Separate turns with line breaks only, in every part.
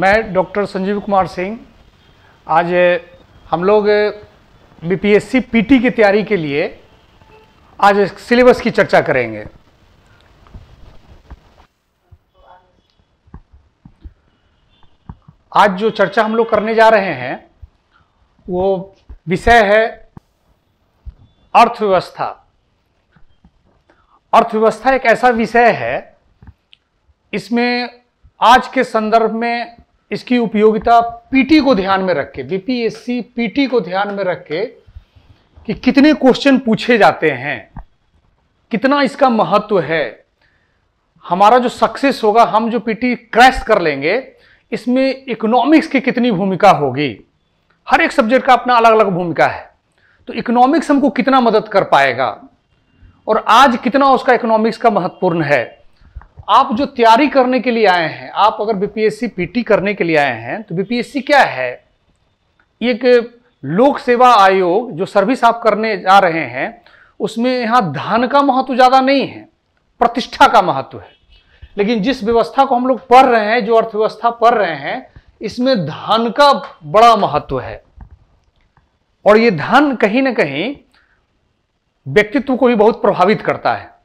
मैं डॉक्टर संजीव कुमार सिंह आज हम लोग बीपीएससी पीटी की तैयारी के लिए आज सिलेबस की चर्चा करेंगे आज जो चर्चा हम लोग करने जा रहे हैं वो विषय है अर्थव्यवस्था अर्थव्यवस्था एक ऐसा विषय है इसमें आज के संदर्भ में इसकी उपयोगिता पीटी को ध्यान में रख के बीपीएससी पीटी को ध्यान में रख के कि कितने क्वेश्चन पूछे जाते हैं कितना इसका महत्व है हमारा जो सक्सेस होगा हम जो पीटी क्रैश कर लेंगे इसमें इकोनॉमिक्स की कितनी भूमिका होगी हर एक सब्जेक्ट का अपना अलग अलग भूमिका है तो इकोनॉमिक्स हमको कितना मदद कर पाएगा और आज कितना उसका इकोनॉमिक्स का महत्वपूर्ण है आप जो तैयारी करने के लिए आए हैं आप अगर बीपीएससी पीटी करने के लिए आए हैं तो बीपीएससी क्या है एक लोक सेवा आयोग जो सर्विस आप करने जा रहे हैं उसमें यहाँ धन का महत्व ज़्यादा नहीं है प्रतिष्ठा का महत्व है लेकिन जिस व्यवस्था को हम लोग पढ़ रहे हैं जो अर्थव्यवस्था पढ़ रहे हैं इसमें धन का बड़ा महत्व है और ये धन कहीं ना कहीं व्यक्तित्व को भी बहुत प्रभावित करता है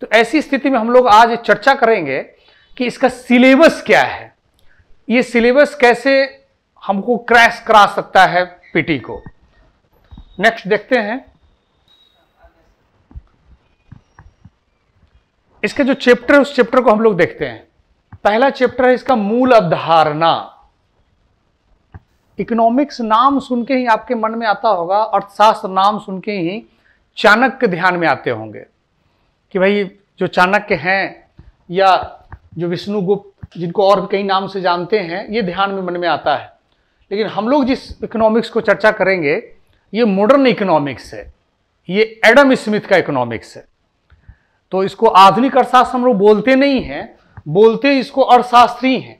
तो ऐसी स्थिति में हम लोग आज चर्चा करेंगे कि इसका सिलेबस क्या है ये सिलेबस कैसे हमको क्रैश करा सकता है पीटी को नेक्स्ट देखते हैं इसके जो चैप्टर है उस चैप्टर को हम लोग देखते हैं पहला चैप्टर है इसका मूल अवधारणा इकोनॉमिक्स नाम सुन के ही आपके मन में आता होगा अर्थशास्त्र नाम सुन के ही चाणक्य ध्यान में आते होंगे कि भाई जो चाणक्य हैं या जो विष्णुगुप्त जिनको और भी कई नाम से जानते हैं ये ध्यान में मन में आता है लेकिन हम लोग जिस इकोनॉमिक्स को चर्चा करेंगे ये मॉडर्न इकोनॉमिक्स है ये एडम स्मिथ का इकोनॉमिक्स है तो इसको आधुनिक अर्थशास्त्र हम लोग बोलते नहीं हैं बोलते इसको अर्थशास्त्री हैं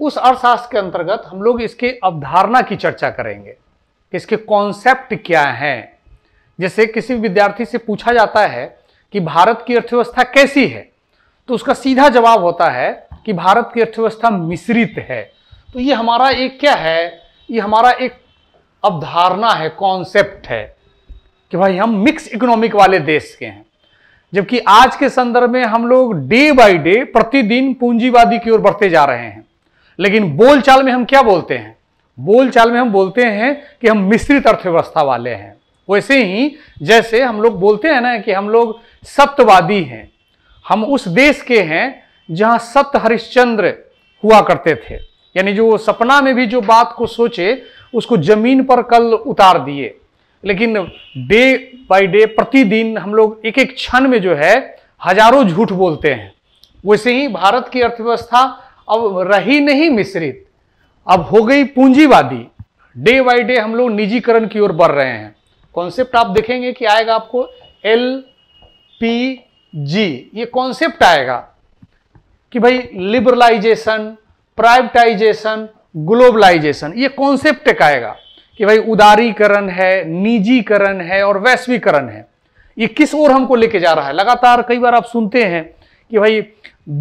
उस अर्थशास्त्र के अंतर्गत हम लोग इसके अवधारणा की चर्चा करेंगे इसके कॉन्सेप्ट क्या हैं जैसे किसी विद्यार्थी से पूछा जाता है कि भारत की अर्थव्यवस्था कैसी है तो उसका सीधा जवाब होता है कि भारत की अर्थव्यवस्था मिश्रित है तो ये हमारा एक क्या है ये हमारा एक अवधारणा है कॉन्सेप्ट है कि भाई हम मिक्स इकोनॉमिक वाले देश के हैं जबकि आज के संदर्भ में हम लोग डे बाय डे प्रतिदिन पूंजीवादी की ओर बढ़ते जा रहे हैं लेकिन बोलचाल में हम क्या बोलते हैं बोलचाल में हम बोलते हैं कि हम मिश्रित अर्थव्यवस्था वाले हैं वैसे ही जैसे हम लोग बोलते हैं ना कि हम लोग सत्यवादी हैं हम उस देश के हैं जहां सत्य हरिश्चंद्र हुआ करते थे यानी जो सपना में भी जो बात को सोचे उसको जमीन पर कल उतार दिए लेकिन डे बाय डे प्रतिदिन हम लोग एक एक क्षण में जो है हजारों झूठ बोलते हैं वैसे ही भारत की अर्थव्यवस्था अब रही नहीं मिश्रित अब हो गई पूंजीवादी डे बाई डे हम लोग निजीकरण की ओर बढ़ रहे हैं कॉन्सेप्ट आप देखेंगे कि आएगा आपको एल पी जी ये कॉन्सेप्ट आएगा कि भाई लिबरलाइजेशन प्राइवेटाइजेशन ग्लोबलाइजेशन ये कॉन्सेप्ट एक आएगा कि भाई उदारीकरण है निजीकरण है और वैश्वीकरण है ये किस ओर हमको लेके जा रहा है लगातार कई बार आप सुनते हैं कि भाई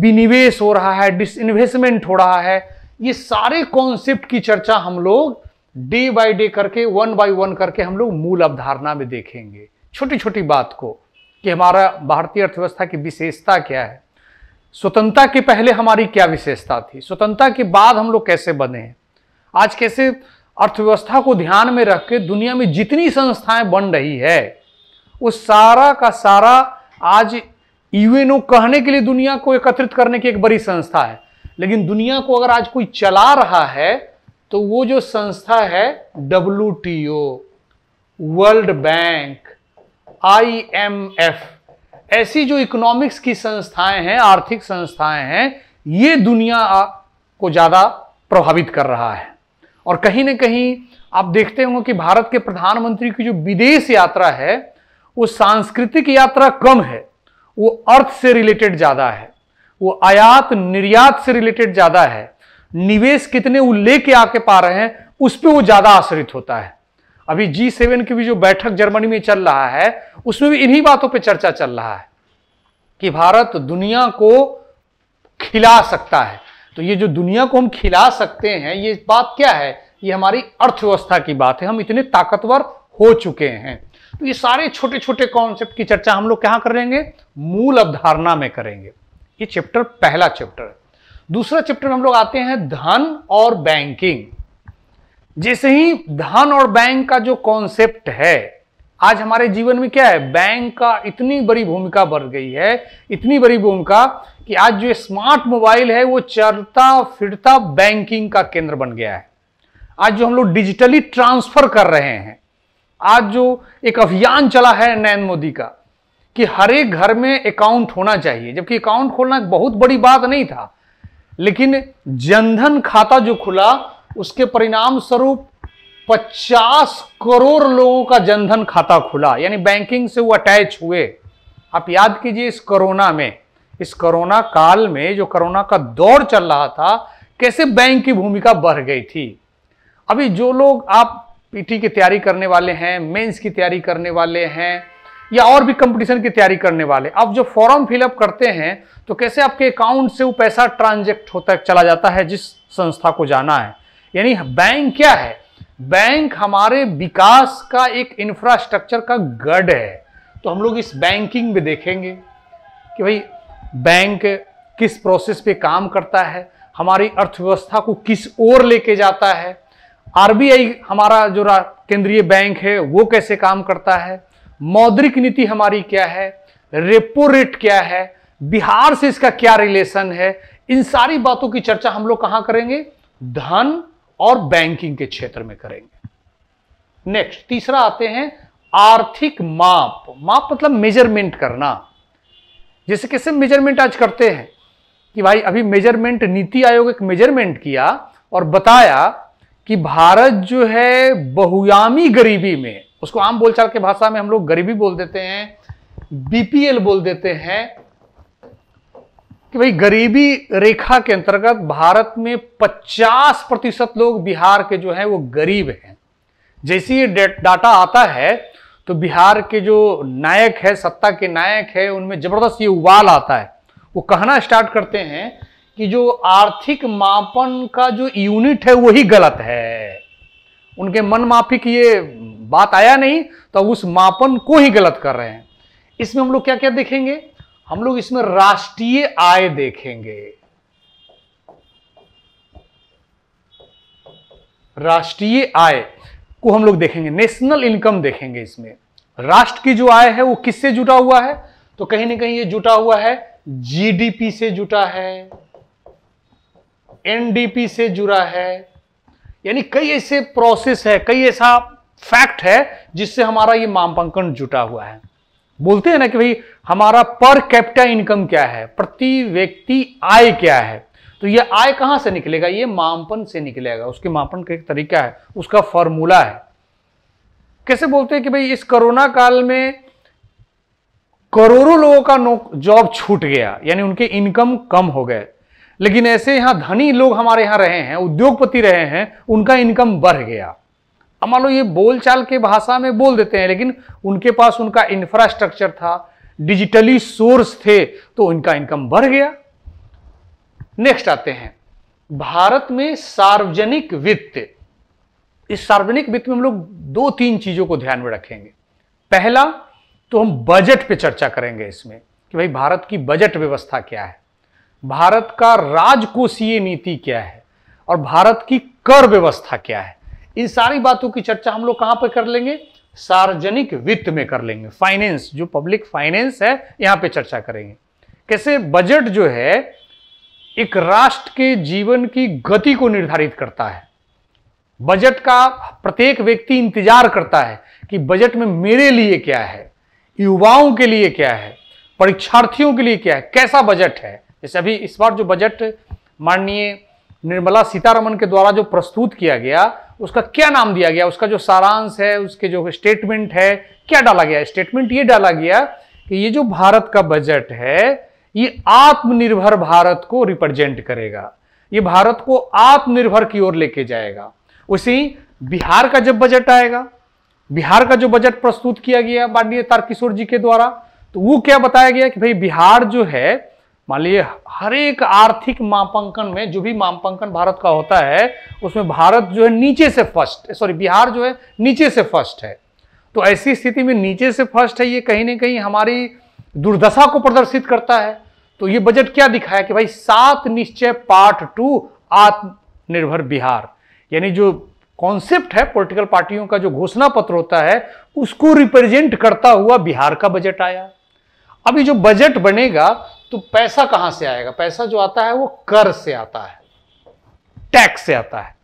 विनिवेश हो रहा है डिसइन्वेस्टमेंट हो रहा है ये सारे कॉन्सेप्ट की चर्चा हम लोग डे बाय डे करके वन बाय वन करके हम लोग मूल अवधारणा में देखेंगे छोटी छोटी बात को कि हमारा भारतीय अर्थव्यवस्था की विशेषता क्या है स्वतंत्रता के पहले हमारी क्या विशेषता थी स्वतंत्रता के बाद हम लोग कैसे बने हैं आज कैसे अर्थव्यवस्था को ध्यान में रख के दुनिया में जितनी संस्थाएं बन रही है उस सारा का सारा आज यूएनओ कहने के लिए दुनिया को एकत्रित करने की एक बड़ी संस्था है लेकिन दुनिया को अगर आज कोई चला रहा है तो वो जो संस्था है डब्ल्यू वर्ल्ड बैंक आईएमएफ ऐसी जो इकोनॉमिक्स की संस्थाएं हैं आर्थिक संस्थाएं हैं ये दुनिया को ज़्यादा प्रभावित कर रहा है और कहीं ना कहीं आप देखते होंगे कि भारत के प्रधानमंत्री की जो विदेश यात्रा है वो सांस्कृतिक यात्रा कम है वो अर्थ से रिलेटेड ज़्यादा है वो आयात निर्यात से रिलेटेड ज़्यादा है निवेश कितने वो लेके आके पा रहे हैं उस पर वो ज़्यादा आश्रित होता है अभी जी सेवन की भी जो बैठक जर्मनी में चल रहा है उसमें भी इन्हीं बातों पे चर्चा चल रहा है कि भारत दुनिया को खिला सकता है तो ये जो दुनिया को हम खिला सकते हैं ये बात क्या है ये हमारी अर्थव्यवस्था की बात है हम इतने ताकतवर हो चुके हैं तो ये सारे छोटे छोटे कॉन्सेप्ट की चर्चा हम लोग कहाँ करेंगे मूल अवधारणा में करेंगे ये चैप्टर पहला चैप्टर है दूसरा चैप्टर में हम लोग आते हैं धन और बैंकिंग जैसे ही धन और बैंक का जो कॉन्सेप्ट है आज हमारे जीवन में क्या है बैंक का इतनी बड़ी भूमिका बढ़ गई है इतनी बड़ी भूमिका कि आज जो स्मार्ट मोबाइल है वो चलता फिरता बैंकिंग का केंद्र बन गया है आज जो हम लोग डिजिटली ट्रांसफर कर रहे हैं आज जो एक अभियान चला है नरेंद्र मोदी का कि हर एक घर में अकाउंट होना चाहिए जबकि अकाउंट खोलना बहुत बड़ी बात नहीं था लेकिन जनधन खाता जो खुला उसके परिणाम स्वरूप 50 करोड़ लोगों का जनधन खाता खुला यानी बैंकिंग से वो अटैच हुए आप याद कीजिए इस कोरोना में इस कोरोना काल में जो कोरोना का दौर चल रहा था कैसे बैंक की भूमिका बढ़ गई थी अभी जो लोग आप पीटी की तैयारी करने वाले हैं मेंस की तैयारी करने वाले हैं या और भी कंपटीशन की तैयारी करने वाले आप जो फॉर्म फिलअप करते हैं तो कैसे आपके अकाउंट से वो पैसा ट्रांजेक्ट होता चला जाता है जिस संस्था को जाना है यानी बैंक क्या है बैंक हमारे विकास का एक इंफ्रास्ट्रक्चर का गढ़ है तो हम लोग इस बैंकिंग में देखेंगे कि भाई बैंक किस प्रोसेस पे काम करता है हमारी अर्थव्यवस्था को किस ओर लेके जाता है आरबीआई हमारा जो केंद्रीय बैंक है वो कैसे काम करता है मौद्रिक नीति हमारी क्या है रेपो रेट क्या है बिहार से इसका क्या रिलेशन है इन सारी बातों की चर्चा हम लोग कहाँ करेंगे धन और बैंकिंग के क्षेत्र में करेंगे नेक्स्ट तीसरा आते हैं आर्थिक माप माप मतलब मेजरमेंट करना जैसे कैसे मेजरमेंट आज करते हैं कि भाई अभी मेजरमेंट नीति आयोग एक मेजरमेंट किया और बताया कि भारत जो है बहुयामी गरीबी में उसको आम बोलचाल के भाषा में हम लोग गरीबी बोल देते हैं बीपीएल बोल देते हैं कि भाई गरीबी रेखा के अंतर्गत भारत में 50 प्रतिशत लोग बिहार के जो हैं वो गरीब हैं जैसे ये डाटा आता है तो बिहार के जो नायक है सत्ता के नायक है उनमें जबरदस्त ये उबाल आता है वो कहना स्टार्ट करते हैं कि जो आर्थिक मापन का जो यूनिट है वही गलत है उनके मन माफी की ये बात आया नहीं तो उस मापन को ही गलत कर रहे हैं इसमें हम लोग क्या क्या देखेंगे हम लोग इसमें राष्ट्रीय आय देखेंगे राष्ट्रीय आय को हम लोग देखेंगे नेशनल इनकम देखेंगे इसमें राष्ट्र की जो आय है वो किससे जुटा हुआ है तो कहीं ना कहीं ये जुटा हुआ है जीडीपी से जुटा है एनडीपी से जुड़ा है यानी कई ऐसे प्रोसेस है कई ऐसा फैक्ट है जिससे हमारा ये मापांकन जुटा हुआ है बोलते हैं ना कि भाई हमारा पर कैपिटा इनकम क्या है प्रति व्यक्ति आय क्या है तो ये आय कहां से निकलेगा ये मापन से निकलेगा उसके मापन का एक तरीका है उसका फॉर्मूला है कैसे बोलते हैं कि भाई इस कोरोना काल में करोड़ों लोगों का जॉब छूट गया यानी उनके इनकम कम हो गए लेकिन ऐसे यहां धनी लोग हमारे यहां रहे हैं उद्योगपति रहे हैं उनका इनकम बढ़ गया मान लो ये बोलचाल के भाषा में बोल देते हैं लेकिन उनके पास उनका इंफ्रास्ट्रक्चर था डिजिटली सोर्स थे तो उनका इनकम बढ़ गया नेक्स्ट आते हैं भारत में सार्वजनिक वित्त इस सार्वजनिक वित्त में हम लोग दो तीन चीजों को ध्यान में रखेंगे पहला तो हम बजट पे चर्चा करेंगे इसमें कि भाई भारत की बजट व्यवस्था क्या है भारत का राजकोषीय नीति क्या है और भारत की कर व्यवस्था क्या है इन सारी बातों की चर्चा हम लोग कहां पर कर लेंगे सार्वजनिक वित्त में कर लेंगे फाइनेंस जो पब्लिक फाइनेंस है यहां पे चर्चा करेंगे कैसे बजट जो है एक राष्ट्र के जीवन की गति को निर्धारित करता है बजट का प्रत्येक व्यक्ति इंतजार करता है कि बजट में मेरे लिए क्या है युवाओं के लिए क्या है परीक्षार्थियों के लिए क्या है कैसा बजट है जैसे अभी इस बार जो बजट माननीय निर्मला सीतारमन के द्वारा जो प्रस्तुत किया गया उसका क्या नाम दिया गया उसका जो सारांश है उसके जो स्टेटमेंट है क्या डाला गया स्टेटमेंट ये डाला गया कि ये जो भारत का बजट है ये आत्मनिर्भर भारत को रिप्रेजेंट करेगा ये भारत को आत्मनिर्भर की ओर लेके जाएगा उसी बिहार का जब बजट आएगा बिहार का जो बजट प्रस्तुत किया गया माननीय तारकिशोर जी के द्वारा तो वो क्या बताया गया कि भाई बिहार जो है मान लीजिए हर एक आर्थिक मापांकन में जो भी मापांकन भारत का होता है उसमें भारत जो है नीचे से फर्स्ट सॉरी बिहार जो है नीचे से फर्स्ट है तो ऐसी स्थिति में नीचे से फर्स्ट है ये कहीं ना कहीं हमारी दुर्दशा को प्रदर्शित करता है तो ये बजट क्या दिखाया कि भाई सात निश्चय पार्ट टू आत्मनिर्भर बिहार यानी जो कॉन्सेप्ट है पॉलिटिकल पार्टियों का जो घोषणा पत्र होता है उसको रिप्रेजेंट करता हुआ बिहार का बजट आया अभी जो बजट बनेगा तो पैसा कहां से आएगा पैसा जो आता है वो कर से आता है टैक्स से आता है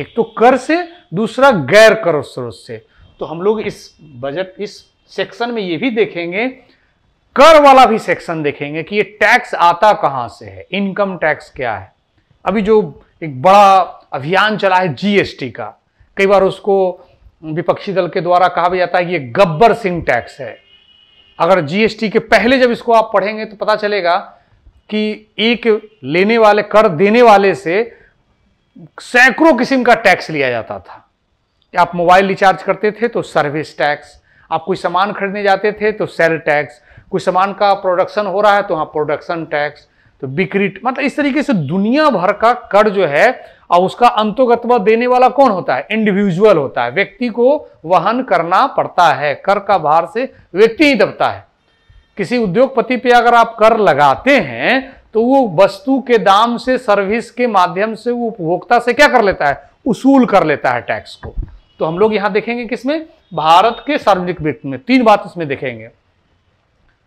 एक तो कर से दूसरा गैर कर स्रोत से तो हम लोग इस बजट इस सेक्शन में ये भी देखेंगे कर वाला भी सेक्शन देखेंगे कि ये टैक्स आता कहां से है इनकम टैक्स क्या है अभी जो एक बड़ा अभियान चला है जीएसटी का कई बार उसको विपक्षी दल के द्वारा कहा भी जाता है कि ये गब्बर सिंह टैक्स है अगर जीएसटी के पहले जब इसको आप पढ़ेंगे तो पता चलेगा कि एक लेने वाले कर देने वाले से सैकड़ों किस्म का टैक्स लिया जाता था आप मोबाइल रिचार्ज करते थे तो सर्विस टैक्स आप कोई सामान खरीदने जाते थे तो सेल टैक्स कोई सामान का प्रोडक्शन हो रहा है तो वहाँ प्रोडक्शन टैक्स तो बिक्री मतलब इस तरीके से दुनिया भर का कर जो है और उसका अंतोगत्व देने वाला कौन होता है इंडिविजुअल होता है व्यक्ति को वहन करना पड़ता है कर का भार से व्यक्ति ही दबता है किसी उद्योगपति पे अगर आप कर लगाते हैं तो वो वस्तु के दाम से सर्विस के माध्यम से वो उपभोक्ता से क्या कर लेता है उसूल कर लेता है टैक्स को तो हम लोग यहां देखेंगे किसमें भारत के सार्वजनिक वित्त में तीन बात इसमें देखेंगे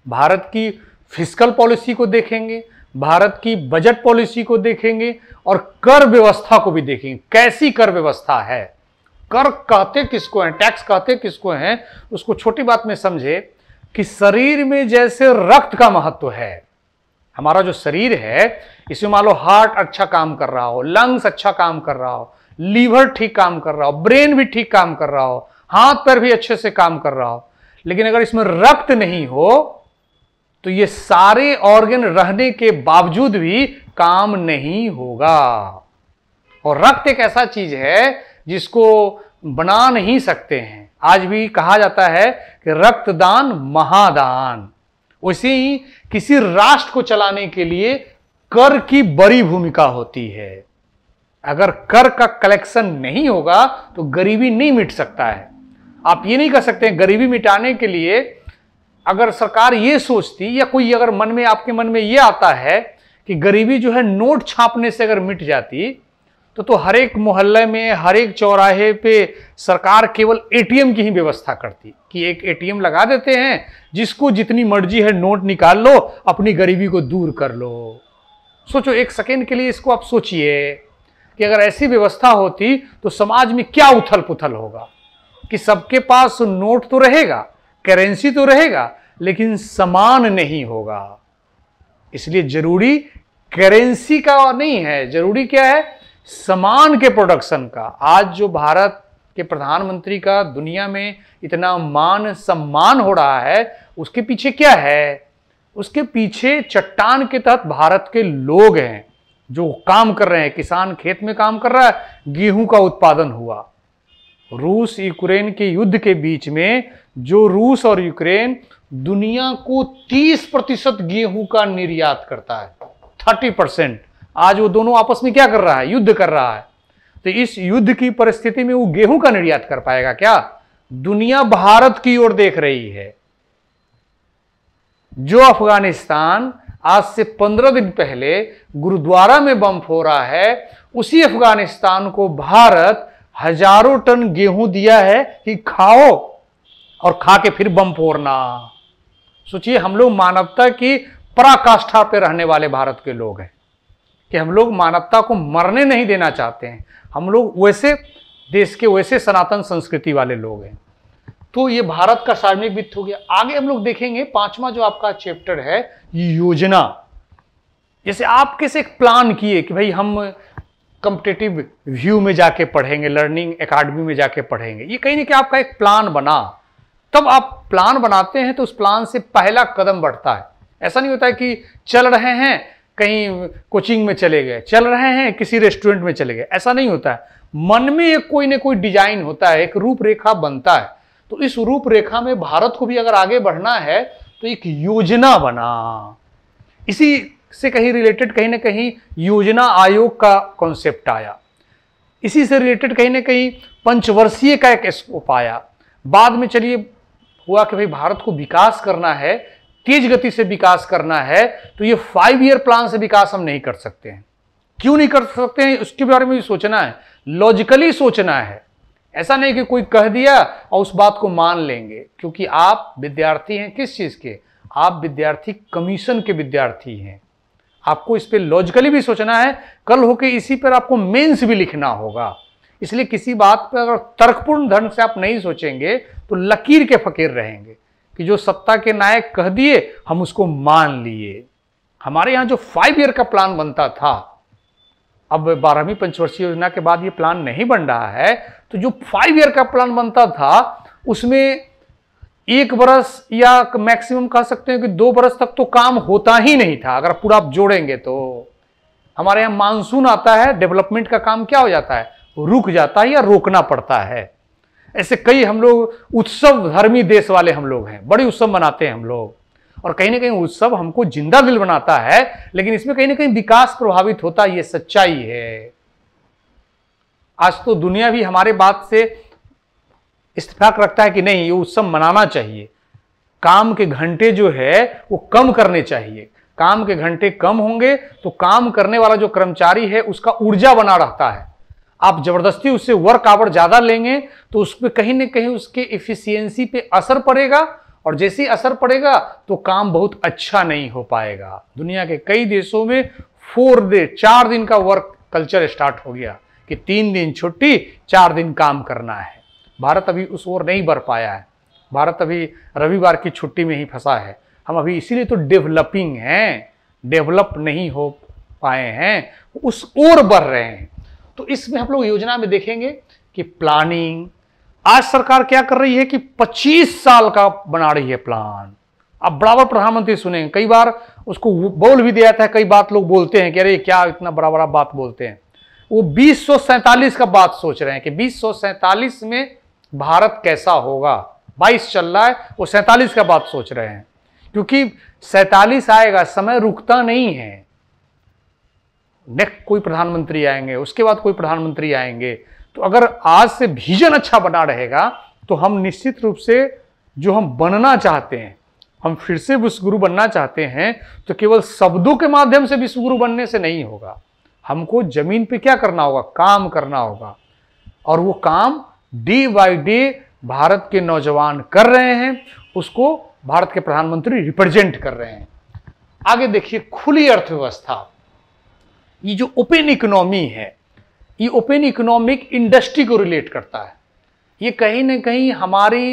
भारत की फिजिकल पॉलिसी को देखेंगे भारत की बजट पॉलिसी को देखेंगे और कर व्यवस्था को भी देखेंगे कैसी कर व्यवस्था है कर कहते किसको है टैक्स कहते किसको है उसको छोटी बात में समझे कि शरीर में जैसे रक्त का महत्व है हमारा जो शरीर है इसमें मान लो हार्ट अच्छा काम कर रहा हो लंग्स अच्छा काम कर रहा हो लीवर ठीक काम कर रहा हो ब्रेन भी ठीक काम कर रहा हो हाथ पैर भी अच्छे से काम कर रहा हो लेकिन अगर इसमें रक्त नहीं हो तो ये सारे ऑर्गेन रहने के बावजूद भी काम नहीं होगा और रक्त एक ऐसा चीज है जिसको बना नहीं सकते हैं आज भी कहा जाता है कि रक्तदान महादान उसी किसी राष्ट्र को चलाने के लिए कर की बड़ी भूमिका होती है अगर कर का कलेक्शन नहीं होगा तो गरीबी नहीं मिट सकता है आप ये नहीं कर सकते गरीबी मिटाने के लिए अगर सरकार ये सोचती या कोई अगर मन में आपके मन में ये आता है कि गरीबी जो है नोट छापने से अगर मिट जाती तो तो हर एक मोहल्ले में हर एक चौराहे पे सरकार केवल एटीएम की ही व्यवस्था करती कि एक एटीएम लगा देते हैं जिसको जितनी मर्जी है नोट निकाल लो अपनी गरीबी को दूर कर लो सोचो एक सेकेंड के लिए इसको आप सोचिए कि अगर ऐसी व्यवस्था होती तो समाज में क्या उथल पुथल होगा कि सबके पास नोट तो रहेगा करेंसी तो रहेगा लेकिन समान नहीं होगा इसलिए जरूरी करेंसी का नहीं है जरूरी क्या है समान के प्रोडक्शन का आज जो भारत के प्रधानमंत्री का दुनिया में इतना मान सम्मान हो रहा है उसके पीछे क्या है उसके पीछे चट्टान के तहत भारत के लोग हैं जो काम कर रहे हैं किसान खेत में काम कर रहा है गेहूं का उत्पादन हुआ रूस यूक्रेन के युद्ध के बीच में जो रूस और यूक्रेन दुनिया को 30 प्रतिशत गेहूं का निर्यात करता है 30 परसेंट आज वो दोनों आपस में क्या कर रहा है युद्ध कर रहा है तो इस युद्ध की परिस्थिति में वो गेहूं का निर्यात कर पाएगा क्या दुनिया भारत की ओर देख रही है जो अफगानिस्तान आज से पंद्रह दिन पहले गुरुद्वारा में बम फोड़ा है उसी अफगानिस्तान को भारत हजारों टन गेहूं दिया है कि खाओ और खा के फिर बम फोड़ना सोचिए हम लोग मानवता की पराकाष्ठा पे रहने वाले भारत के लोग हैं कि हम लोग मानवता को मरने नहीं देना चाहते हैं हम लोग वैसे देश के वैसे सनातन संस्कृति वाले लोग हैं तो ये भारत का सार्वजनिक वित्त हो गया आगे हम लोग देखेंगे पांचवा जो आपका चैप्टर है योजना जैसे आप एक प्लान किए कि भाई हम कंपिटेटिव व्यू में जाके पढ़ेंगे लर्निंग एकेडमी में जाके पढ़ेंगे ये कहीं ना कहीं आपका एक प्लान बना तब आप प्लान बनाते हैं तो उस प्लान से पहला कदम बढ़ता है ऐसा नहीं होता है कि चल रहे हैं कहीं कोचिंग में चले गए चल रहे हैं किसी रेस्टोरेंट में चले गए ऐसा नहीं होता है मन में एक कोई ना कोई डिजाइन होता है एक रूपरेखा बनता है तो इस रूपरेखा में भारत को भी अगर आगे बढ़ना है तो एक योजना बना इसी से कहीं रिलेटेड कहीं ना कहीं योजना आयोग का कॉन्सेप्ट आया इसी से रिलेटेड कहीं ना कहीं पंचवर्षीय का एक स्कोप आया बाद में चलिए हुआ कि भाई भारत को विकास करना है तेज गति से विकास करना है तो ये फाइव ईयर प्लान से विकास हम नहीं कर सकते हैं क्यों नहीं कर सकते हैं उसके बारे में भी सोचना है लॉजिकली सोचना है ऐसा नहीं कि कोई कह दिया और उस बात को मान लेंगे क्योंकि आप विद्यार्थी हैं किस चीज़ के आप विद्यार्थी कमीशन के विद्यार्थी हैं आपको इस पर लॉजिकली भी सोचना है कल होके इसी पर आपको मेंस भी लिखना होगा इसलिए किसी बात पर अगर तर्कपूर्ण ढंग से आप नहीं सोचेंगे तो लकीर के फकीर रहेंगे कि जो सत्ता के नायक कह दिए हम उसको मान लिए हमारे यहाँ जो फाइव ईयर का प्लान बनता था अब बारहवीं पंचवर्षीय योजना के बाद ये प्लान नहीं बन रहा है तो जो फाइव ईयर का प्लान बनता था उसमें एक बरस या मैक्सिमम कह सकते हैं कि दो बरस तक तो काम होता ही नहीं था अगर पूरा आप जोड़ेंगे तो हमारे यहां मानसून आता है डेवलपमेंट का काम क्या हो जाता है रुक जाता है या रोकना पड़ता है ऐसे कई हम लोग उत्सव धर्मी देश वाले हम लोग हैं बड़े उत्सव मनाते हैं हम लोग और कहीं ना कहीं उत्सव हमको जिंदा दिल बनाता है लेकिन इसमें कहीं ना कहीं विकास प्रभावित होता ये सच्चाई है आज तो दुनिया भी हमारे बात से इस्तेफाक रखता है कि नहीं ये उत्सव मनाना चाहिए काम के घंटे जो है वो कम करने चाहिए काम के घंटे कम होंगे तो काम करने वाला जो कर्मचारी है उसका ऊर्जा बना रहता है आप जबरदस्ती उससे वर्क आवर ज़्यादा लेंगे तो उस पर कहीं ना कहीं उसके इफिशियंसी पे असर पड़ेगा और जैसे ही असर पड़ेगा तो काम बहुत अच्छा नहीं हो पाएगा दुनिया के कई देशों में फोर डे चार दिन का वर्क कल्चर स्टार्ट हो गया कि तीन दिन छुट्टी चार दिन काम करना है भारत अभी उस ओर नहीं बढ़ पाया है भारत अभी रविवार की छुट्टी में ही फंसा है हम अभी इसीलिए तो डेवलपिंग हैं डेवलप नहीं हो पाए हैं उस ओर बढ़ रहे हैं तो इसमें हम लोग योजना में देखेंगे कि प्लानिंग आज सरकार क्या कर रही है कि 25 साल का बना रही है प्लान अब बराबर प्रधानमंत्री सुनेंगे कई बार उसको बोल भी दिया था कई बात लोग बोलते हैं कि अरे क्या इतना बड़ा बड़ा बात बोलते हैं वो बीस का बात सोच रहे हैं कि बीस में भारत कैसा होगा 22 चल रहा है वो सैतालीस का बात सोच रहे हैं क्योंकि सैतालीस आएगा समय रुकता नहीं है नेक्स्ट कोई प्रधानमंत्री आएंगे उसके बाद कोई प्रधानमंत्री आएंगे तो अगर आज से विजन अच्छा बना रहेगा तो हम निश्चित रूप से जो हम बनना चाहते हैं हम फिर से विश्वगुरु बनना चाहते हैं तो केवल शब्दों के माध्यम से विश्वगुरु बनने से नहीं होगा हमको जमीन पे क्या करना होगा काम करना होगा और वो काम डी बाई डे भारत के नौजवान कर रहे हैं उसको भारत के प्रधानमंत्री रिप्रेजेंट कर रहे हैं आगे देखिए खुली अर्थव्यवस्था ये जो ओपन इकोनॉमी है ये ओपन इकोनॉमिक इंडस्ट्री को रिलेट करता है ये कहीं ना कहीं हमारी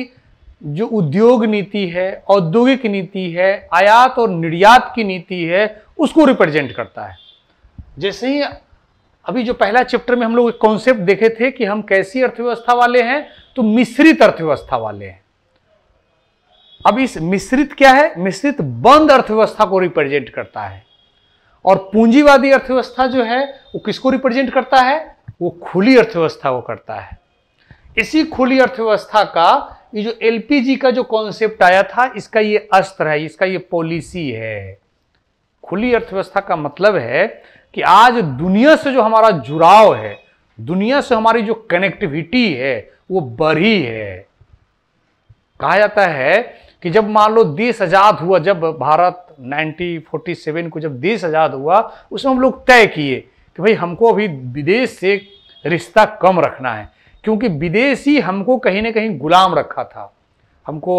जो उद्योग नीति है औद्योगिक नीति है आयात और निर्यात की नीति है उसको रिप्रेजेंट करता है जैसे ही अभी जो पहला चैप्टर में हम लोग एक कॉन्सेप्ट देखे थे कि हम कैसी अर्थव्यवस्था वाले हैं तो मिश्रित अर्थव्यवस्था वाले हैं अब इस मिश्रित क्या है मिश्रित बंद अर्थव्यवस्था को रिप्रेजेंट करता है और पूंजीवादी अर्थव्यवस्था जो है वो किसको रिप्रेजेंट करता है वो खुली अर्थव्यवस्था को करता है इसी खुली अर्थव्यवस्था का ये जो एलपीजी का जो कॉन्सेप्ट आया था इसका ये अस्त्र है इसका ये पॉलिसी है खुली अर्थव्यवस्था का मतलब है कि आज दुनिया से जो हमारा जुड़ाव है दुनिया से हमारी जो कनेक्टिविटी है वो बढ़ी है कहा जाता है कि जब मान लो देश आज़ाद हुआ जब भारत 1947 को जब देश आज़ाद हुआ उसमें हम लोग तय किए कि भाई हमको अभी विदेश से रिश्ता कम रखना है क्योंकि विदेश ही हमको कहीं ना कहीं गुलाम रखा था हमको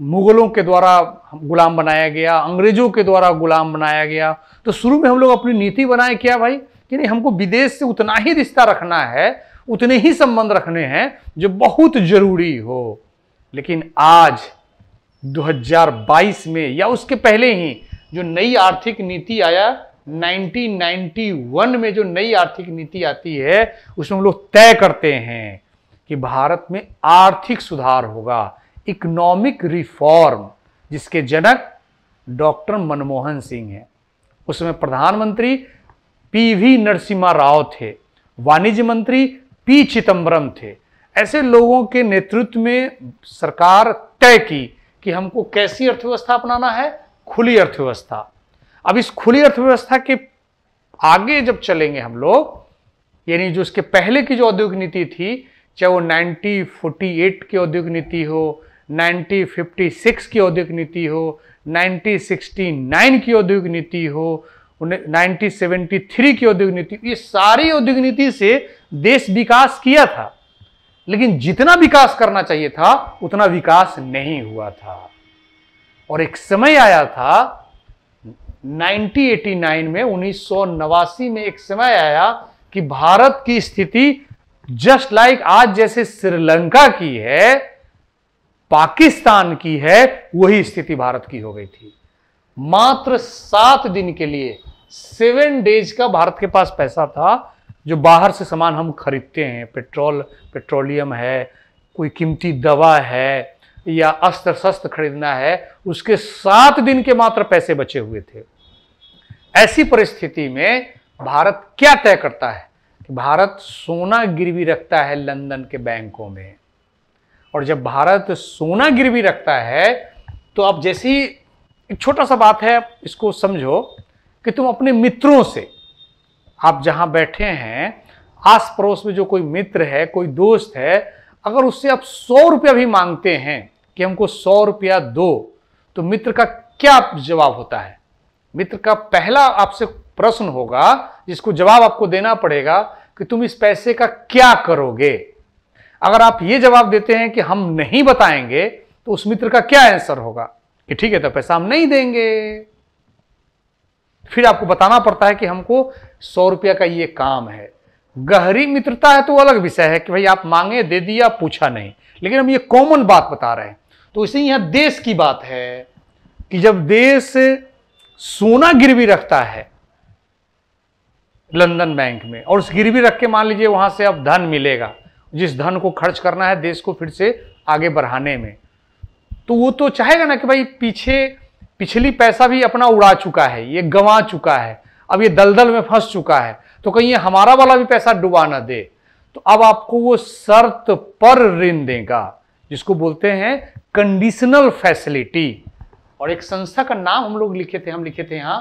मुगलों के द्वारा गुलाम बनाया गया अंग्रेजों के द्वारा गुलाम बनाया गया तो शुरू में हम लोग अपनी नीति बनाए क्या भाई कि नहीं हमको विदेश से उतना ही रिश्ता रखना है उतने ही संबंध रखने हैं जो बहुत जरूरी हो लेकिन आज 2022 में या उसके पहले ही जो नई आर्थिक नीति आया 1991 में जो नई आर्थिक नीति आती है उसमें हम लोग तय करते हैं कि भारत में आर्थिक सुधार होगा इकोनॉमिक रिफॉर्म जिसके जनक डॉक्टर मनमोहन सिंह हैं उसमें प्रधानमंत्री पी वी नरसिम्हा राव थे वाणिज्य मंत्री पी चिदम्बरम थे ऐसे लोगों के नेतृत्व में सरकार तय की कि हमको कैसी अर्थव्यवस्था अपनाना है खुली अर्थव्यवस्था अब इस खुली अर्थव्यवस्था के आगे जब चलेंगे हम लोग यानी जो उसके पहले की जो औद्योगिक नीति थी चाहे वो 1948 की औद्योगिक नीति हो 1956 की औद्योगिक नीति हो 1969 की औद्योगिक नीति हो 1973 की औद्योगिक नीति ये सारी औद्योगिक नीति से देश विकास किया था लेकिन जितना विकास करना चाहिए था उतना विकास नहीं हुआ था और एक समय आया था 1989 में उन्नीस में एक समय आया कि भारत की स्थिति जस्ट लाइक like आज जैसे श्रीलंका की है पाकिस्तान की है वही स्थिति भारत की हो गई थी मात्र सात दिन के लिए सेवन डेज का भारत के पास पैसा था जो बाहर से सामान हम खरीदते हैं पेट्रोल पेट्रोलियम है कोई कीमती दवा है या अस्त्र शस्त्र खरीदना है उसके सात दिन के मात्र पैसे बचे हुए थे ऐसी परिस्थिति में भारत क्या तय करता है कि भारत सोना गिरवी रखता है लंदन के बैंकों में और जब भारत सोना गिरवी रखता है तो आप जैसी एक छोटा सा बात है इसको समझो कि तुम अपने मित्रों से आप जहां बैठे हैं आस पड़ोस में जो कोई मित्र है कोई दोस्त है अगर उससे आप सौ रुपया भी मांगते हैं कि हमको सौ रुपया दो तो मित्र का क्या जवाब होता है मित्र का पहला आपसे प्रश्न होगा जिसको जवाब आपको देना पड़ेगा कि तुम इस पैसे का क्या करोगे अगर आप ये जवाब देते हैं कि हम नहीं बताएंगे तो उस मित्र का क्या आंसर होगा कि ठीक है तो पैसा हम नहीं देंगे फिर आपको बताना पड़ता है कि हमको सौ रुपया का ये काम है गहरी मित्रता है तो अलग विषय है कि भाई आप मांगे दे दिया पूछा नहीं लेकिन हम ये कॉमन बात बता रहे हैं तो इसे यहां देश की बात है कि जब देश सोना गिरवी रखता है लंदन बैंक में और उस गिरवी रख के मान लीजिए वहां से अब धन मिलेगा जिस धन को खर्च करना है देश को फिर से आगे बढ़ाने में तो वो तो चाहेगा ना कि भाई पीछे पिछली पैसा भी अपना उड़ा चुका है ये गंवा चुका है अब ये दलदल में फंस चुका है तो कहीं ये हमारा वाला भी पैसा डुबा ना दे तो अब आपको वो शर्त पर ऋण देगा जिसको बोलते हैं कंडीशनल फैसिलिटी और एक संस्था का नाम हम लोग लिखे थे हम लिखे थे यहां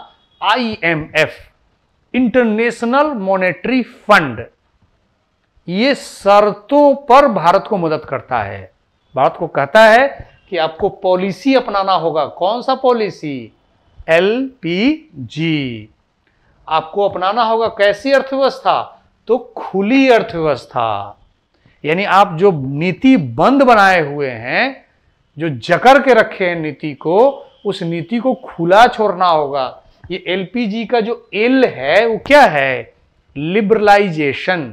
I M F International Monetary Fund ये शर्तों पर भारत को मदद करता है भारत को कहता है कि आपको पॉलिसी अपनाना होगा कौन सा पॉलिसी एल पी जी आपको अपनाना होगा कैसी अर्थव्यवस्था तो खुली अर्थव्यवस्था यानी आप जो नीति बंद बनाए हुए हैं जो जकर के रखे हैं नीति को उस नीति को खुला छोड़ना होगा ये एलपीजी का जो एल है वो क्या है लिबरलाइजेशन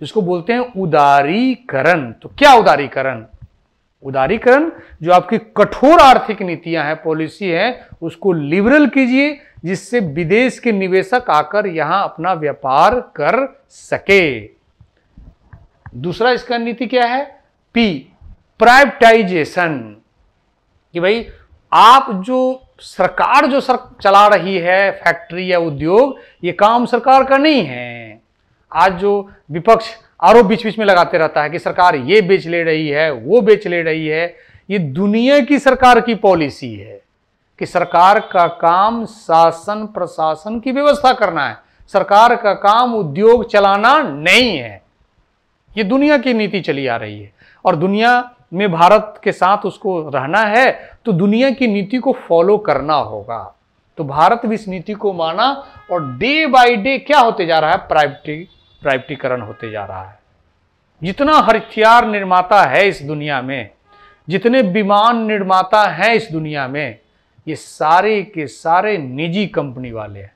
जिसको बोलते हैं उदारीकरण तो क्या उदारीकरण उदारीकरण जो आपकी कठोर आर्थिक नीतियां हैं पॉलिसी है उसको लिबरल कीजिए जिससे विदेश के निवेशक आकर यहां अपना व्यापार कर सके दूसरा इसका नीति क्या है पी प्राइवेटाइजेशन कि भाई आप जो सरकार जो सर चला रही है फैक्ट्री या उद्योग ये काम सरकार का नहीं है आज जो विपक्ष आरोप बीच बीच में लगाते रहता है कि सरकार ये बेच ले रही है वो बेच ले रही है ये दुनिया की सरकार की पॉलिसी है कि सरकार का काम शासन प्रशासन की व्यवस्था करना है सरकार का काम उद्योग चलाना नहीं है ये दुनिया की नीति चली आ रही है और दुनिया में भारत के साथ उसको रहना है तो दुनिया की नीति को फॉलो करना होगा तो भारत भी इस नीति को माना और डे बाय डे क्या होते जा रहा है प्राइवेटी प्राइवेटीकरण होते जा रहा है जितना हथियार निर्माता है इस दुनिया में जितने विमान निर्माता हैं इस दुनिया में ये सारे के सारे निजी कंपनी वाले हैं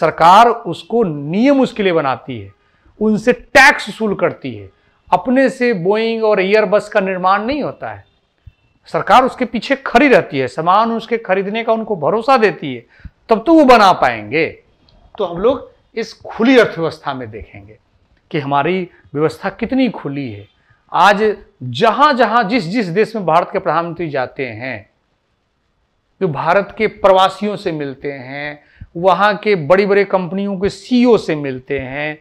सरकार उसको नियम उसके लिए बनाती है उनसे टैक्स वसूल करती है अपने से बोइंग और एयरबस का निर्माण नहीं होता है सरकार उसके पीछे खड़ी रहती है सामान उसके खरीदने का उनको भरोसा देती है तब तो वो बना पाएंगे तो हम लोग इस खुली अर्थव्यवस्था में देखेंगे कि हमारी व्यवस्था कितनी खुली है आज जहां जहां जिस जिस देश में भारत के प्रधानमंत्री जाते हैं जो भारत के प्रवासियों से मिलते हैं वहां के बड़ी बड़े कंपनियों के सीईओ से मिलते हैं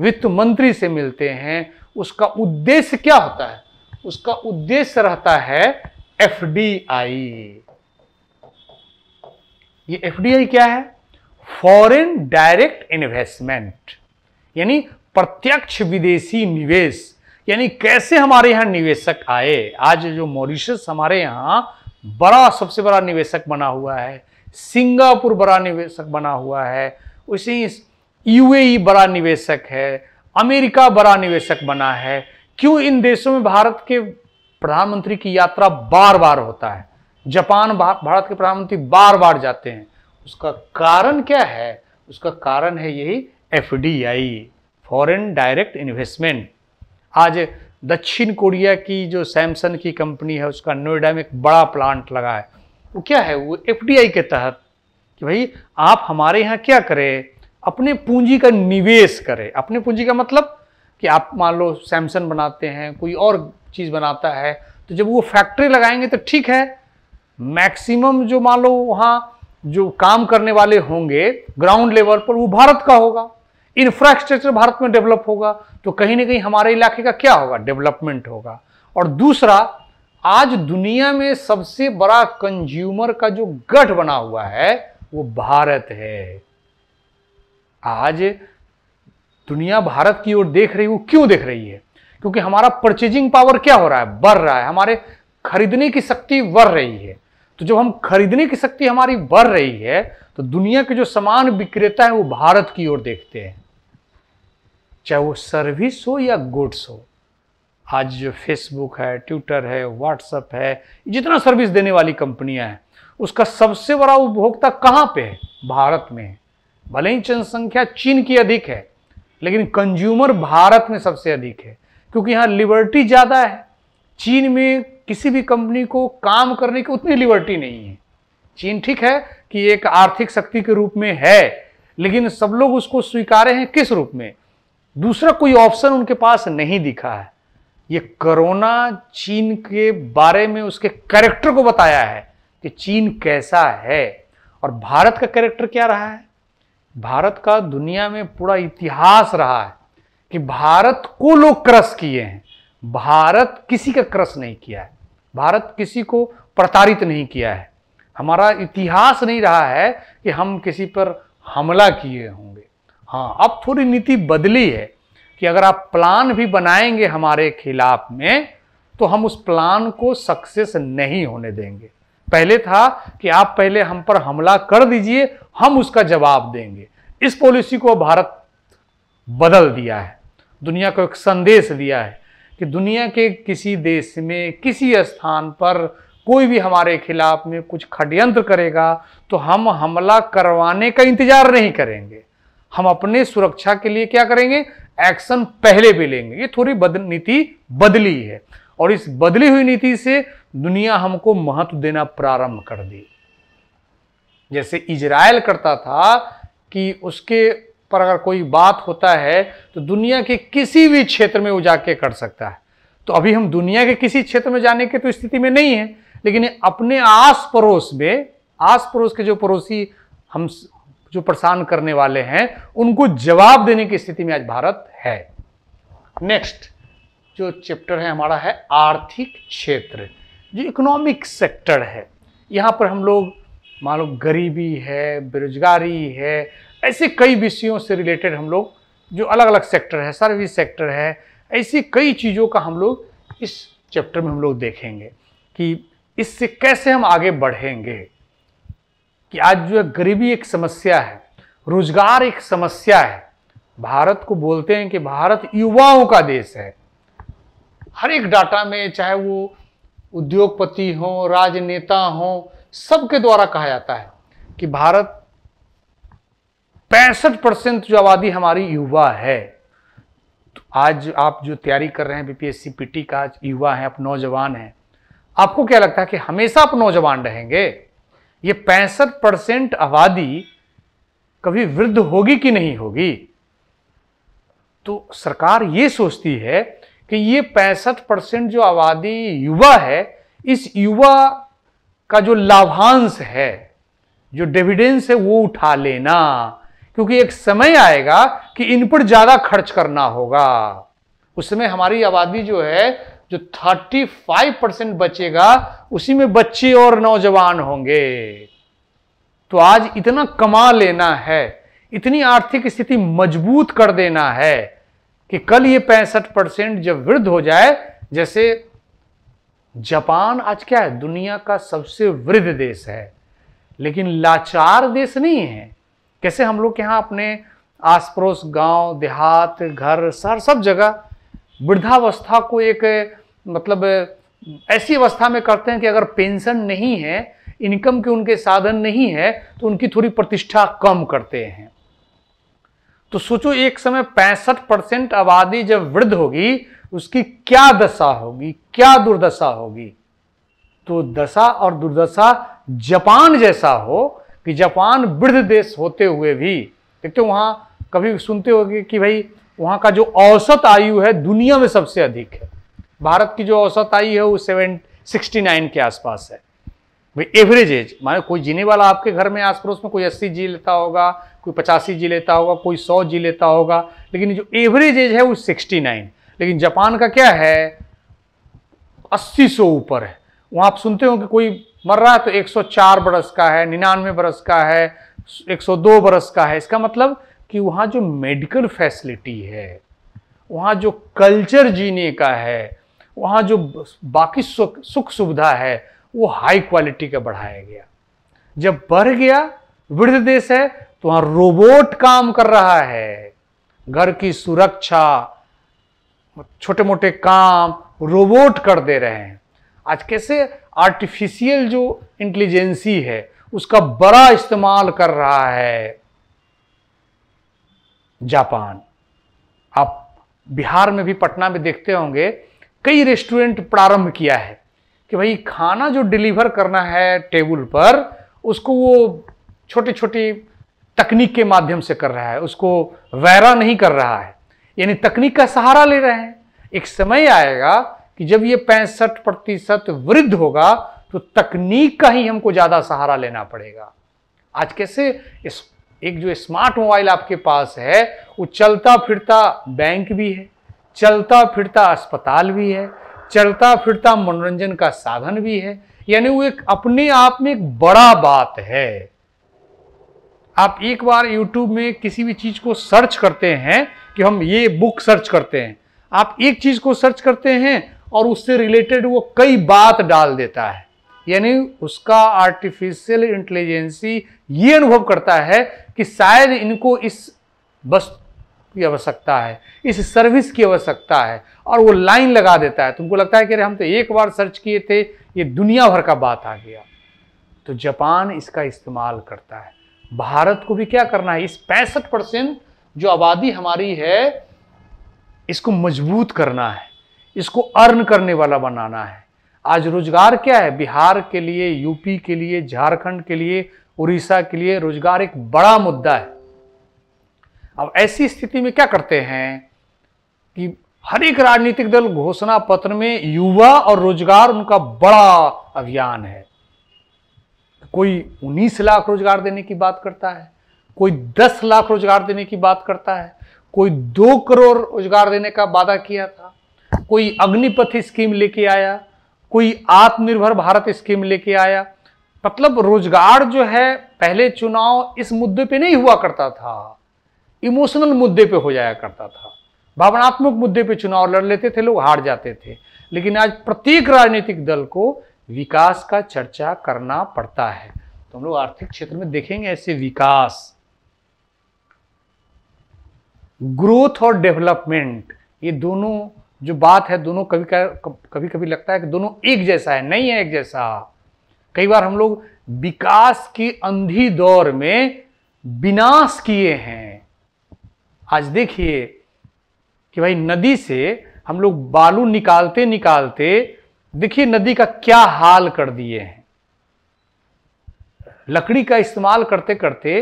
वित्त मंत्री से मिलते हैं उसका उद्देश्य क्या होता है उसका उद्देश्य रहता है एफडीआई ये एफडीआई क्या है फॉरेन डायरेक्ट इन्वेस्टमेंट यानी प्रत्यक्ष विदेशी निवेश यानी कैसे हमारे यहाँ निवेशक आए आज जो मॉरिशस हमारे यहां बड़ा सबसे बड़ा निवेशक बना हुआ है सिंगापुर बड़ा निवेशक बना हुआ है उसी यूएई बड़ा निवेशक है अमेरिका बड़ा निवेशक बना है क्यों इन देशों में भारत के प्रधानमंत्री की यात्रा बार बार होता है जापान भारत के प्रधानमंत्री बार बार जाते हैं उसका कारण क्या है उसका कारण है यही F D I foreign direct investment आज दक्षिण कोरिया की जो सैमसंग की कंपनी है उसका नोएडा में एक बड़ा प्लांट लगा है वो क्या है वो एफ के तहत कि भाई आप हमारे यहाँ क्या करें अपने पूंजी का निवेश करें अपने पूंजी का मतलब कि आप मान लो सैमसंग बनाते हैं कोई और चीज़ बनाता है तो जब वो फैक्ट्री लगाएंगे तो ठीक है मैक्सिमम जो मान लो वहाँ जो काम करने वाले होंगे ग्राउंड लेवल पर वो भारत का होगा इंफ्रास्ट्रक्चर भारत में डेवलप होगा तो कहीं ना कहीं हमारे इलाके का क्या होगा डेवलपमेंट होगा और दूसरा आज दुनिया में सबसे बड़ा कंज्यूमर का जो गठ बना हुआ है वो भारत है आज दुनिया भारत की ओर देख रही वो क्यों देख रही है क्योंकि हमारा परचेजिंग पावर क्या हो रहा है बढ़ रहा है हमारे खरीदने की शक्ति बढ़ रही है तो जब हम खरीदने की शक्ति हमारी बढ़ रही है तो दुनिया के जो सामान विक्रेता है वो भारत की ओर देखते हैं चाहे वो सर्विस हो या गुड्स हो आज जो फेसबुक है ट्विटर है व्हाट्सएप है जितना सर्विस देने वाली कंपनियां हैं उसका सबसे बड़ा उपभोक्ता कहाँ पे है भारत में भले ही जनसंख्या चीन की अधिक है लेकिन कंज्यूमर भारत में सबसे अधिक है क्योंकि यहाँ लिबर्टी ज़्यादा है चीन में किसी भी कंपनी को काम करने की उतनी लिबर्टी नहीं है चीन ठीक है कि एक आर्थिक शक्ति के रूप में है लेकिन सब लोग उसको स्वीकारे हैं किस रूप में दूसरा कोई ऑप्शन उनके पास नहीं दिखा है ये कोरोना चीन के बारे में उसके कैरेक्टर को बताया है कि चीन कैसा है और भारत का कैरेक्टर क्या रहा है भारत का दुनिया में पूरा इतिहास रहा है कि भारत को लोग क्रस किए हैं भारत किसी का क्रस नहीं किया है भारत किसी को प्रताड़ित नहीं किया है हमारा इतिहास नहीं रहा है कि हम किसी पर हमला किए होंगे हाँ अब थोड़ी नीति बदली है कि अगर आप प्लान भी बनाएंगे हमारे खिलाफ में तो हम उस प्लान को सक्सेस नहीं होने देंगे पहले था कि आप पहले हम पर हमला कर दीजिए हम उसका जवाब देंगे इस पॉलिसी को भारत बदल दिया है दुनिया को एक संदेश दिया है कि दुनिया के किसी देश में किसी स्थान पर कोई भी हमारे खिलाफ में कुछ खड्यंत्र करेगा तो हम हमला करवाने का इंतजार नहीं करेंगे हम अपने सुरक्षा के लिए क्या करेंगे एक्शन पहले भी लेंगे ये थोड़ी बद, नीति बदली है और इस बदली हुई नीति से दुनिया हमको महत्व देना प्रारंभ कर दी जैसे इजराइल करता था कि उसके पर अगर कोई बात होता है तो दुनिया के किसी भी क्षेत्र में वो जाके कर सकता है तो अभी हम दुनिया के किसी क्षेत्र में जाने के तो स्थिति में नहीं है लेकिन अपने आस पड़ोस में आस पड़ोस के जो पड़ोसी हम जो परेशान करने वाले हैं उनको जवाब देने की स्थिति में आज भारत है नेक्स्ट जो चैप्टर है हमारा है आर्थिक क्षेत्र जो इकोनॉमिक सेक्टर है यहाँ पर हम लोग मान लो गरीबी है बेरोजगारी है ऐसे कई विषयों से रिलेटेड हम लोग जो अलग अलग सेक्टर है सर्विस सेक्टर है ऐसी कई चीज़ों का हम लोग इस चैप्टर में हम लोग देखेंगे कि इससे कैसे हम आगे बढ़ेंगे कि आज जो है गरीबी एक समस्या है रोजगार एक समस्या है भारत को बोलते हैं कि भारत युवाओं का देश है हर एक डाटा में चाहे वो उद्योगपति हों राजनेता हों सबके द्वारा कहा जाता है कि भारत पैंसठ परसेंट जो आबादी हमारी युवा है तो आज आप जो तैयारी कर रहे हैं बीपीएससी पीटी का युवा है आप नौजवान हैं आपको क्या लगता है कि हमेशा आप नौजवान रहेंगे ये पैंसठ परसेंट आबादी कभी वृद्ध होगी कि नहीं होगी तो सरकार ये सोचती है कि ये पैंसठ परसेंट जो आबादी युवा है इस युवा का जो लाभांश है जो डिविडेंस है वो उठा लेना क्योंकि एक समय आएगा कि इनपुट ज्यादा खर्च करना होगा उस समय हमारी आबादी जो है जो 35 परसेंट बचेगा उसी में बच्चे और नौजवान होंगे तो आज इतना कमा लेना है इतनी आर्थिक स्थिति मजबूत कर देना है कि कल ये पैंसठ परसेंट जब वृद्ध हो जाए जैसे जापान आज क्या है दुनिया का सबसे वृद्ध देश है लेकिन लाचार देश नहीं है कैसे हम लोग के यहाँ अपने आस पड़ोस गाँव देहात घर शहर सब जगह वृद्धावस्था को एक मतलब ऐसी अवस्था में करते हैं कि अगर पेंशन नहीं है इनकम के उनके साधन नहीं है तो उनकी थोड़ी प्रतिष्ठा कम करते हैं तो सोचो एक समय पैंसठ परसेंट आबादी जब वृद्ध होगी उसकी क्या दशा होगी क्या दुर्दशा होगी तो दशा और दुर्दशा जापान जैसा हो कि जापान वृद्ध देश होते हुए भी देखते हो वहाँ कभी सुनते होगे कि भाई वहाँ का जो औसत आयु है दुनिया में सबसे अधिक है भारत की जो औसत आयु है वो सेवन सिक्सटी नाइन के आसपास है भाई एवरेज एज माने कोई जीने वाला आपके घर में आस पड़ोस में कोई अस्सी जी लेता होगा कोई पचासी जी लेता होगा कोई सौ जी लेता होगा लेकिन जो एवरेज एज है वो सिक्सटी नाइन लेकिन जापान का क्या है अस्सी सौ ऊपर है वहाँ आप सुनते हो कि कोई मर रहा है तो 104 बरस का है निन्यानवे बरस का है 102 बरस का है इसका मतलब कि वहाँ जो मेडिकल फैसिलिटी है वहाँ जो कल्चर जीने का है वहाँ जो बाकी सुख सुख सुविधा है वो हाई क्वालिटी का बढ़ाया गया जब बढ़ गया वृद्ध देश है तो वहाँ रोबोट काम कर रहा है घर की सुरक्षा छोटे मोटे काम रोबोट कर दे रहे हैं आज कैसे आर्टिफिशियल जो इंटेलिजेंसी है उसका बड़ा इस्तेमाल कर रहा है जापान आप बिहार में भी पटना में देखते होंगे कई रेस्टोरेंट प्रारंभ किया है कि भाई खाना जो डिलीवर करना है टेबल पर उसको वो छोटी छोटी तकनीक के माध्यम से कर रहा है उसको वैरा नहीं कर रहा है यानी तकनीक का सहारा ले रहे हैं एक समय आएगा कि जब ये पैंसठ प्रतिशत वृद्ध होगा तो तकनीक का ही हमको ज़्यादा सहारा लेना पड़ेगा आज कैसे इस एक जो स्मार्ट मोबाइल आपके पास है वो चलता फिरता बैंक भी है चलता फिरता अस्पताल भी है चलता फिरता मनोरंजन का साधन भी है यानी वो एक अपने आप में एक बड़ा बात है आप एक बार YouTube में किसी भी चीज़ को सर्च करते हैं कि हम ये बुक सर्च करते हैं आप एक चीज़ को सर्च करते हैं और उससे रिलेटेड वो कई बात डाल देता है यानी उसका आर्टिफिशियल इंटेलिजेंसी ये अनुभव करता है कि शायद इनको इस बस की आवश्यकता है इस सर्विस की आवश्यकता है और वो लाइन लगा देता है तुमको लगता है कि अरे हम तो एक बार सर्च किए थे ये दुनिया भर का बात आ गया तो जापान इसका इस्तेमाल करता है भारत को भी क्या करना है इस पैंसठ परसेंट जो आबादी हमारी है इसको मजबूत करना है इसको अर्न करने वाला बनाना है आज रोजगार क्या है बिहार के लिए यूपी के लिए झारखंड के लिए उड़ीसा के लिए रोजगार एक बड़ा मुद्दा है अब ऐसी स्थिति में क्या करते हैं कि हर एक राजनीतिक दल घोषणा पत्र में युवा और रोजगार उनका बड़ा अभियान है कोई 19 लाख रोजगार देने की बात करता है कोई 10 लाख रोजगार देने की बात करता है कोई 2 करोड़ रोजगार देने का वादा किया था कोई अग्निपथ स्कीम लेके आया कोई आत्मनिर्भर भारत स्कीम लेके आया मतलब रोजगार जो है पहले चुनाव इस मुद्दे पे नहीं हुआ करता था इमोशनल मुद्दे पे हो जाया करता था भावनात्मक मुद्दे पे चुनाव लड़ लेते थे लोग हार जाते थे लेकिन आज प्रत्येक राजनीतिक दल को विकास का चर्चा करना पड़ता है तो हम लोग आर्थिक क्षेत्र में देखेंगे ऐसे विकास ग्रोथ और डेवलपमेंट ये दोनों जो बात है दोनों कभी कभी कभी लगता है कि दोनों एक जैसा है नहीं है एक जैसा कई बार हम लोग विकास की अंधी दौर में विनाश किए हैं आज देखिए कि भाई नदी से हम लोग बालू निकालते निकालते देखिए नदी का क्या हाल कर दिए हैं लकड़ी का इस्तेमाल करते करते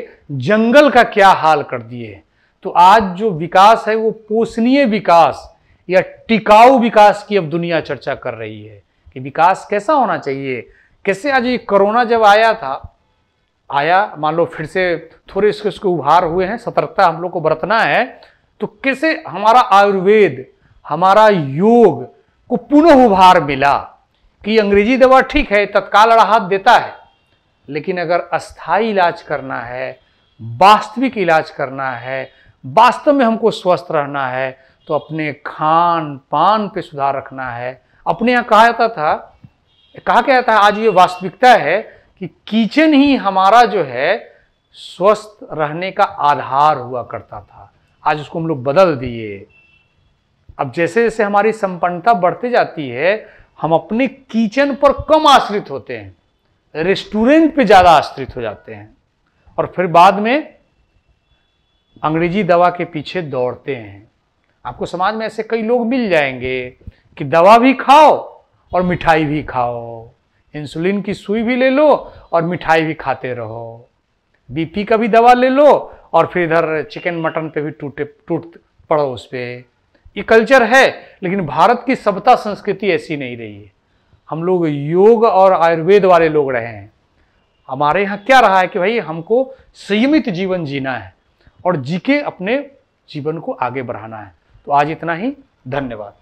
जंगल का क्या हाल कर दिए तो आज जो विकास है वो पोषणीय विकास या टिकाऊ विकास की अब दुनिया चर्चा कर रही है कि विकास कैसा होना चाहिए कैसे आज ये कोरोना जब आया था आया मान लो फिर से थोड़े इसके उसके उभार हुए हैं सतर्कता हम लोग को बरतना है तो कैसे हमारा आयुर्वेद हमारा योग को पुनः उभार मिला कि अंग्रेजी दवा ठीक है तत्काल राहत देता है लेकिन अगर अस्थाई इलाज करना है वास्तविक इलाज करना है वास्तव में हमको स्वस्थ रहना है तो अपने खान पान पे सुधार रखना है अपने यहाँ कहा जाता था कहा क्या जाता है आज ये वास्तविकता है कि किचन ही हमारा जो है स्वस्थ रहने का आधार हुआ करता था आज उसको हम लोग बदल दिए अब जैसे जैसे हमारी संपन्नता बढ़ती जाती है हम अपने किचन पर कम आश्रित होते हैं रेस्टोरेंट पे ज़्यादा आश्रित हो जाते हैं और फिर बाद में अंग्रेजी दवा के पीछे दौड़ते हैं आपको समाज में ऐसे कई लोग मिल जाएंगे कि दवा भी खाओ और मिठाई भी खाओ इंसुलिन की सुई भी ले लो और मिठाई भी खाते रहो बीपी का भी दवा ले लो और फिर इधर चिकन मटन पे भी टूटे टूट पड़ो उस पर ये कल्चर है लेकिन भारत की सभ्यता संस्कृति ऐसी नहीं रही है हम लोग योग और आयुर्वेद वाले लोग रहे हैं हमारे यहाँ क्या रहा है कि भाई हमको संयमित जीवन जीना है और जी के अपने जीवन को आगे बढ़ाना है तो आज इतना ही धन्यवाद